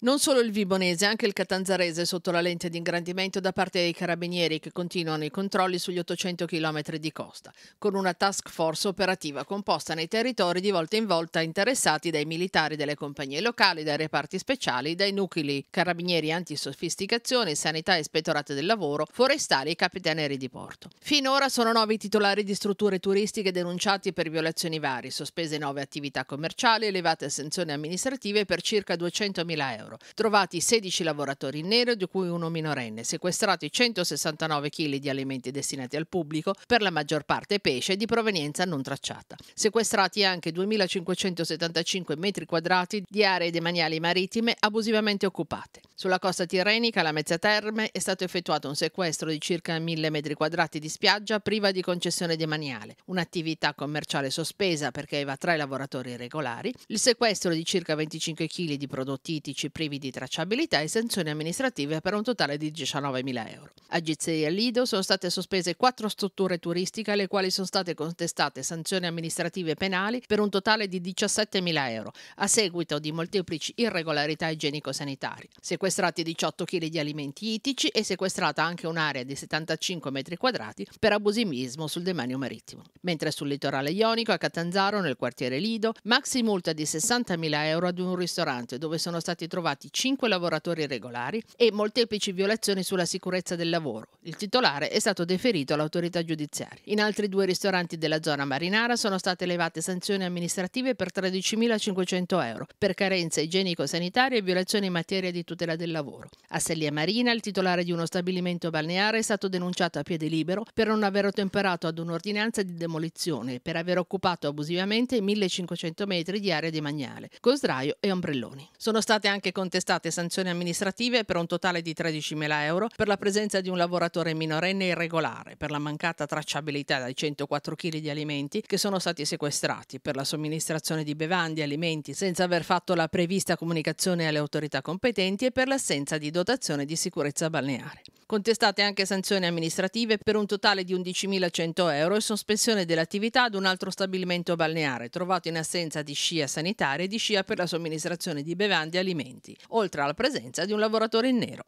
Non solo il Vibonese, anche il Catanzarese sotto la lente di ingrandimento da parte dei carabinieri che continuano i controlli sugli 800 km di costa, con una task force operativa composta nei territori di volta in volta interessati dai militari delle compagnie locali, dai reparti speciali, dai nuclei carabinieri antisofisticazione, sanità, e ispettorate del lavoro, forestali e capitaneri di porto. Finora sono nove i titolari di strutture turistiche denunciati per violazioni varie, sospese nove attività commerciali, elevate sanzioni amministrative per circa 200.000 euro euro. Trovati 16 lavoratori in nero, di cui uno minorenne, sequestrati 169 kg di alimenti destinati al pubblico, per la maggior parte pesce di provenienza non tracciata. Sequestrati anche 2.575 metri quadrati di aree demaniali marittime abusivamente occupate. Sulla costa tirrenica, la Mezza Terme, è stato effettuato un sequestro di circa 1.000 metri quadrati di spiaggia priva di concessione demaniale, un'attività commerciale sospesa perché aveva tre lavoratori irregolari, il sequestro di circa 25 kg di prodotti itici privi di tracciabilità e sanzioni amministrative per un totale di 19.000 euro. A Gizei e Lido sono state sospese quattro strutture turistiche alle quali sono state contestate sanzioni amministrative penali per un totale di 17.000 euro, a seguito di molteplici irregolarità igienico-sanitarie. Sequestrati 18 kg di alimenti itici e sequestrata anche un'area di 75 metri quadrati per abusimismo sul demanio marittimo. Mentre sul litorale ionico, a Catanzaro, nel quartiere Lido, maxi multa di 60.000 euro ad un ristorante dove sono stati trovati trovati 5 lavoratori irregolari e molteplici violazioni sulla sicurezza del lavoro. Il titolare è stato deferito all'autorità giudiziaria. In altri due ristoranti della zona marinara sono state elevate sanzioni amministrative per 13.500 euro per carenze igienico-sanitarie e violazioni in materia di tutela del lavoro. A Sellia Marina, il titolare di uno stabilimento balneare è stato denunciato a piede libero per non aver ottemperato ad un'ordinanza di demolizione e per aver occupato abusivamente 1.500 metri di area di magnale, con sdraio e ombrelloni. Sono state anche contestate sanzioni amministrative per un totale di 13.000 euro per la presenza di un lavoratore minorenne irregolare, per la mancata tracciabilità dei 104 kg di alimenti che sono stati sequestrati, per la somministrazione di bevande e alimenti senza aver fatto la prevista comunicazione alle autorità competenti e per l'assenza di dotazione di sicurezza balneare. Contestate anche sanzioni amministrative per un totale di 11.100 euro e sospensione dell'attività ad un altro stabilimento balneare trovato in assenza di scia sanitaria e di scia per la somministrazione di bevande e alimenti, oltre alla presenza di un lavoratore in nero.